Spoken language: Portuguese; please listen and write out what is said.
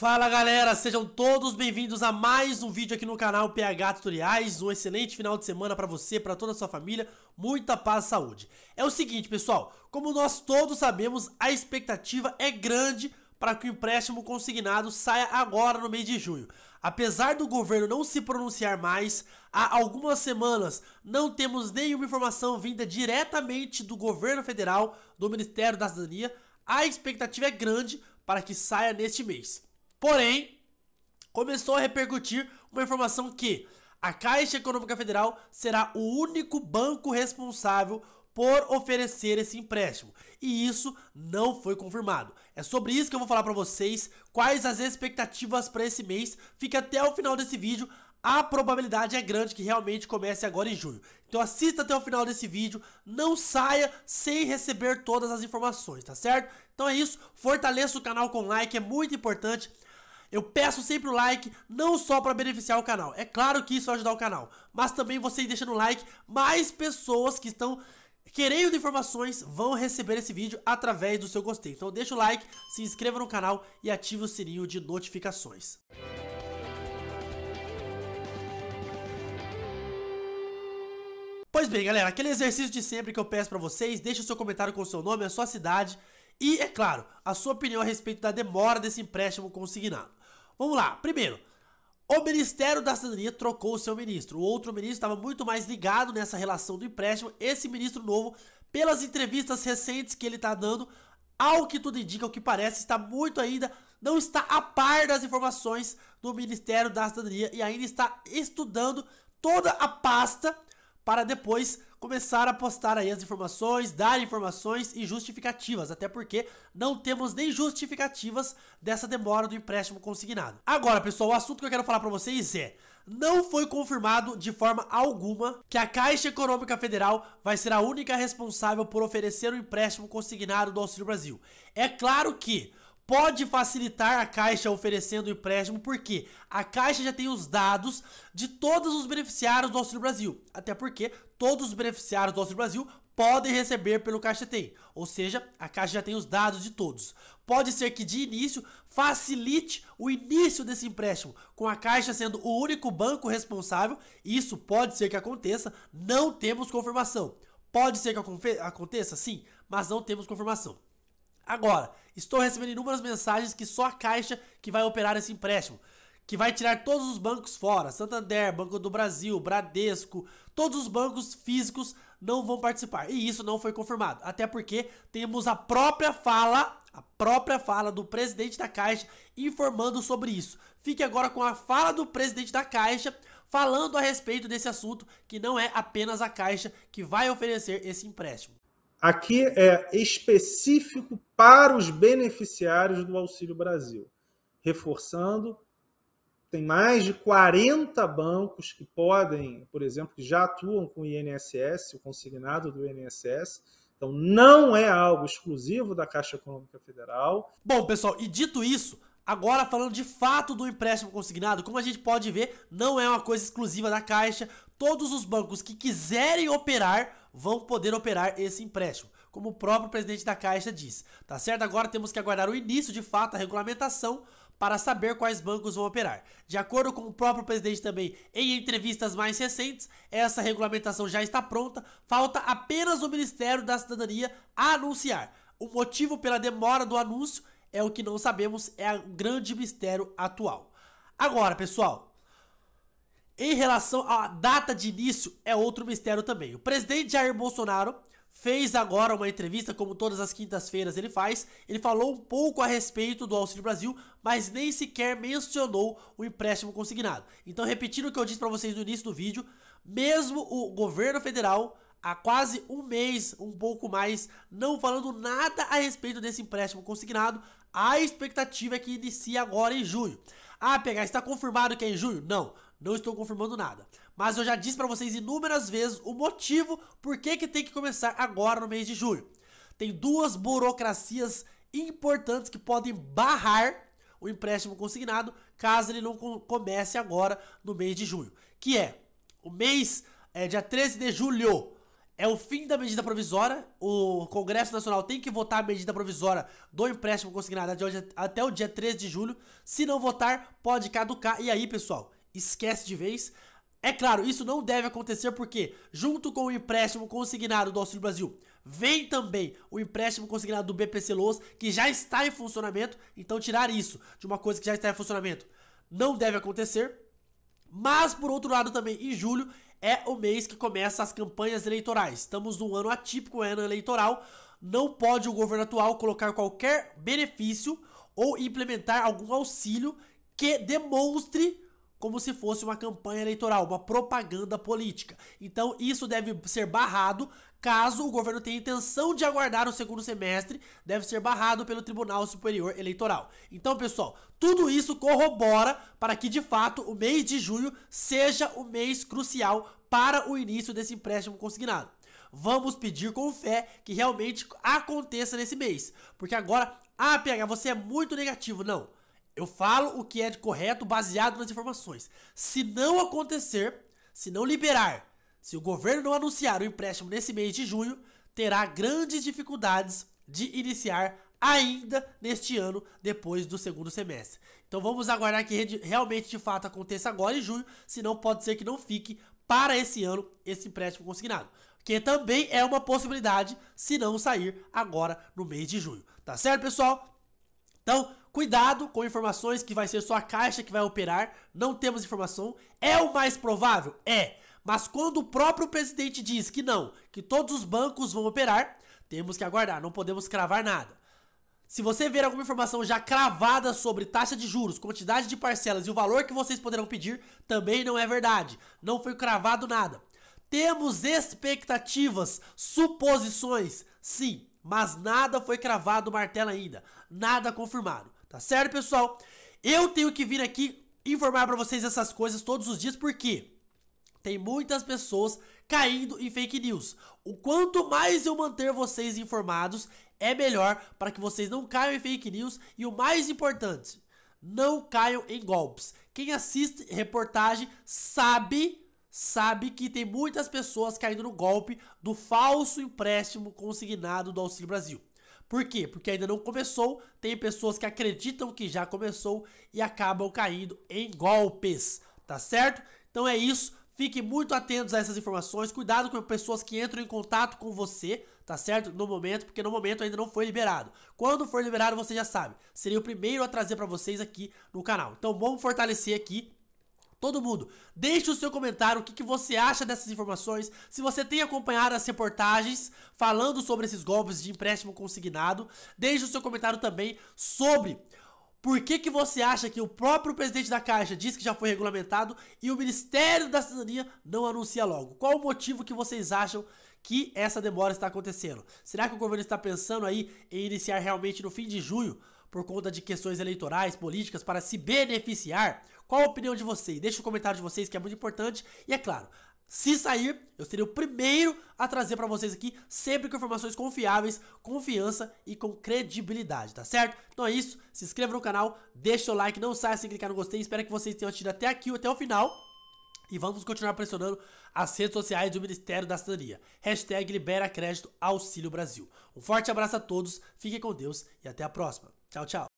Fala galera, sejam todos bem-vindos a mais um vídeo aqui no canal PH Tutoriais. Um excelente final de semana para você, para toda a sua família, muita paz e saúde. É o seguinte, pessoal, como nós todos sabemos, a expectativa é grande para que o empréstimo consignado saia agora no mês de junho. Apesar do governo não se pronunciar mais, há algumas semanas não temos nenhuma informação vinda diretamente do governo federal, do Ministério da Cidadania. A expectativa é grande para que saia neste mês. Porém, começou a repercutir uma informação que a Caixa Econômica Federal será o único banco responsável por oferecer esse empréstimo. E isso não foi confirmado. É sobre isso que eu vou falar para vocês, quais as expectativas para esse mês. Fica até o final desse vídeo. A probabilidade é grande que realmente comece agora em junho. Então assista até o final desse vídeo, não saia sem receber todas as informações, tá certo? Então é isso, fortaleça o canal com like, é muito importante eu peço sempre o like, não só para beneficiar o canal, é claro que isso vai ajudar o canal, mas também vocês deixando o like, mais pessoas que estão querendo informações vão receber esse vídeo através do seu gostei. Então deixa o like, se inscreva no canal e ative o sininho de notificações. Pois bem, galera, aquele exercício de sempre que eu peço para vocês, deixa o seu comentário com o seu nome, a sua cidade e, é claro, a sua opinião a respeito da demora desse empréstimo consignado. Vamos lá. Primeiro, o Ministério da Cidadania trocou o seu ministro. O outro ministro estava muito mais ligado nessa relação do empréstimo. Esse ministro novo, pelas entrevistas recentes que ele está dando, ao que tudo indica, o que parece, está muito ainda, não está a par das informações do Ministério da Cidadania e ainda está estudando toda a pasta para depois começaram a postar aí as informações, dar informações e justificativas, até porque não temos nem justificativas dessa demora do empréstimo consignado. Agora, pessoal, o assunto que eu quero falar para vocês é: não foi confirmado de forma alguma que a Caixa Econômica Federal vai ser a única responsável por oferecer o um empréstimo consignado do Auxílio Brasil. É claro que pode facilitar a Caixa oferecendo o empréstimo, porque a Caixa já tem os dados de todos os beneficiários do Auxílio Brasil. Até porque todos os beneficiários do Auxílio Brasil podem receber pelo Caixa Tem. Ou seja, a Caixa já tem os dados de todos. Pode ser que de início facilite o início desse empréstimo, com a Caixa sendo o único banco responsável. Isso pode ser que aconteça, não temos confirmação. Pode ser que aconteça, sim, mas não temos confirmação. Agora, estou recebendo inúmeras mensagens que só a Caixa que vai operar esse empréstimo, que vai tirar todos os bancos fora, Santander, Banco do Brasil, Bradesco, todos os bancos físicos não vão participar. E isso não foi confirmado, até porque temos a própria fala, a própria fala do presidente da Caixa informando sobre isso. Fique agora com a fala do presidente da Caixa falando a respeito desse assunto, que não é apenas a Caixa que vai oferecer esse empréstimo aqui é específico para os beneficiários do Auxílio Brasil. Reforçando, tem mais de 40 bancos que podem, por exemplo, que já atuam com o INSS, o consignado do INSS. Então, não é algo exclusivo da Caixa Econômica Federal. Bom, pessoal, e dito isso, Agora, falando de fato do empréstimo consignado, como a gente pode ver, não é uma coisa exclusiva da Caixa. Todos os bancos que quiserem operar vão poder operar esse empréstimo, como o próprio presidente da Caixa diz. Tá certo? Agora temos que aguardar o início de fato da regulamentação para saber quais bancos vão operar. De acordo com o próprio presidente também, em entrevistas mais recentes, essa regulamentação já está pronta, falta apenas o Ministério da Cidadania anunciar. O motivo pela demora do anúncio é o que não sabemos, é o grande mistério atual. Agora, pessoal, em relação à data de início, é outro mistério também. O presidente Jair Bolsonaro fez agora uma entrevista, como todas as quintas-feiras ele faz. Ele falou um pouco a respeito do Auxílio Brasil, mas nem sequer mencionou o empréstimo consignado. Então, repetindo o que eu disse para vocês no início do vídeo, mesmo o governo federal há quase um mês, um pouco mais, não falando nada a respeito desse empréstimo consignado, a expectativa é que inicie agora em junho. Ah, pegar, está confirmado que é em junho? Não, não estou confirmando nada. Mas eu já disse para vocês inúmeras vezes o motivo por que, que tem que começar agora no mês de junho. Tem duas burocracias importantes que podem barrar o empréstimo consignado caso ele não comece agora no mês de junho, que é o mês é, dia 13 de julho é o fim da medida provisória. O Congresso Nacional tem que votar a medida provisória do empréstimo consignado de hoje até o dia 13 de julho. Se não votar, pode caducar. E aí, pessoal, esquece de vez. É claro, isso não deve acontecer porque, junto com o empréstimo consignado do Auxílio Brasil, vem também o empréstimo consignado do BPC Loas, que já está em funcionamento. Então, tirar isso de uma coisa que já está em funcionamento não deve acontecer. Mas, por outro lado também, em julho é o mês que começa as campanhas eleitorais. Estamos num ano atípico, é ano eleitoral. Não pode o governo atual colocar qualquer benefício ou implementar algum auxílio que demonstre como se fosse uma campanha eleitoral, uma propaganda política. Então, isso deve ser barrado caso o governo tenha intenção de aguardar o segundo semestre, deve ser barrado pelo Tribunal Superior Eleitoral. Então, pessoal, tudo isso corrobora para que de fato o mês de junho seja o mês crucial para o início desse empréstimo consignado. Vamos pedir com fé que realmente aconteça nesse mês, porque agora, ah, PH, você é muito negativo, não. Eu falo o que é de correto baseado nas informações. Se não acontecer, se não liberar, se o governo não anunciar o empréstimo nesse mês de junho, terá grandes dificuldades de iniciar ainda neste ano, depois do segundo semestre. Então vamos aguardar que realmente de fato aconteça agora em junho, senão pode ser que não fique para esse ano esse empréstimo consignado. Que também é uma possibilidade se não sair agora no mês de junho. Tá certo, pessoal? Então, Cuidado com informações que vai ser sua caixa que vai operar. Não temos informação. É o mais provável? É. Mas quando o próprio presidente diz que não, que todos os bancos vão operar, temos que aguardar, não podemos cravar nada. Se você ver alguma informação já cravada sobre taxa de juros, quantidade de parcelas e o valor que vocês poderão pedir, também não é verdade. Não foi cravado nada. Temos expectativas, suposições, sim, mas nada foi cravado martelo ainda, nada confirmado. Tá certo, pessoal? Eu tenho que vir aqui informar para vocês essas coisas todos os dias porque tem muitas pessoas caindo em fake news. O quanto mais eu manter vocês informados, é melhor para que vocês não caiam em fake news e o mais importante, não caiam em golpes. Quem assiste reportagem sabe sabe que tem muitas pessoas caindo no golpe do falso empréstimo consignado do Auxílio Brasil. Por quê? Porque ainda não começou, tem pessoas que acreditam que já começou e acabam caindo em golpes, tá certo? Então é isso, Fique muito atentos a essas informações, cuidado com pessoas que entram em contato com você, tá certo? No momento, porque no momento ainda não foi liberado. Quando for liberado, você já sabe. Seria o primeiro a trazer para vocês aqui no canal. Então, vamos fortalecer aqui Todo mundo, deixe o seu comentário, o que, que você acha dessas informações, se você tem acompanhado as reportagens falando sobre esses golpes de empréstimo consignado, deixe o seu comentário também sobre por que, que você acha que o próprio presidente da Caixa diz que já foi regulamentado e o Ministério da Cidadania não anuncia logo? Qual o motivo que vocês acham que essa demora está acontecendo? Será que o governo está pensando aí em iniciar realmente no fim de junho por conta de questões eleitorais, políticas, para se beneficiar? Qual a opinião de vocês? Deixa o um comentário de vocês que é muito importante. E é claro, se sair, eu serei o primeiro a trazer para vocês aqui, sempre com informações confiáveis, confiança e com credibilidade, tá certo? Então é isso, se inscreva no canal, deixa o like, não saia sem clicar no gostei, espero que vocês tenham assistido até aqui, até o final. E vamos continuar pressionando as redes sociais do Ministério da Cidadania. Hashtag libera crédito Auxílio Brasil. Um forte abraço a todos, fiquem com Deus e até a próxima. Tchau, tchau.